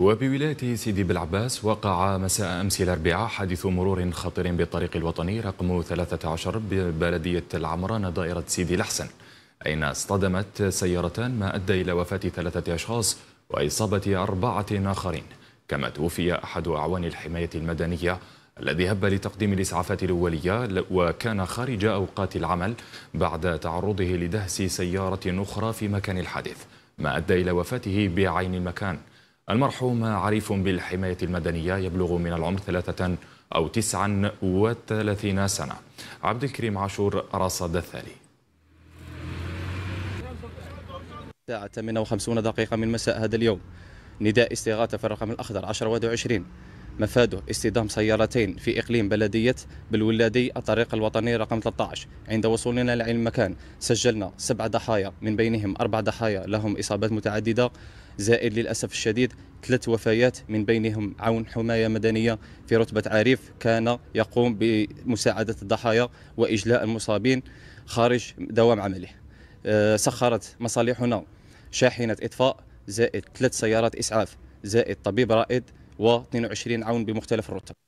وبولاية سيدي بالعباس وقع مساء أمس الأربعاء حادث مرور خطير بالطريق الوطني رقم 13 ببلدية العمران دائرة سيدي الاحسن أين اصطدمت سيارتان ما أدى إلى وفاة ثلاثة أشخاص وإصابة أربعة آخرين كما توفي أحد أعوان الحماية المدنية الذي هب لتقديم الإسعافات الأولية وكان خارج أوقات العمل بعد تعرضه لدهس سيارة أخرى في مكان الحادث ما أدى إلى وفاته بعين المكان المرحوم عريف بالحماية المدنية يبلغ من العمر ثلاثة أو وثلاثين سنة عبد الكريم عاشور رصد الثالي الساعة 58 دقيقة من مساء هذا اليوم نداء استغاثة في الرقم الأخضر 10 وعشرين مفاده اصطدام سيارتين في إقليم بلدية بالولادي الطريق الوطني رقم 13 عند وصولنا لعين المكان سجلنا سبع ضحايا من بينهم أربع ضحايا لهم إصابات متعددة زائد للأسف الشديد ثلاث وفيات من بينهم عون حماية مدنية في رتبة عريف كان يقوم بمساعدة الضحايا وإجلاء المصابين خارج دوام عمله آه، سخرت مصالحنا شاحنة إطفاء زائد ثلاث سيارات إسعاف زائد طبيب رائد و22 عون بمختلف الرتب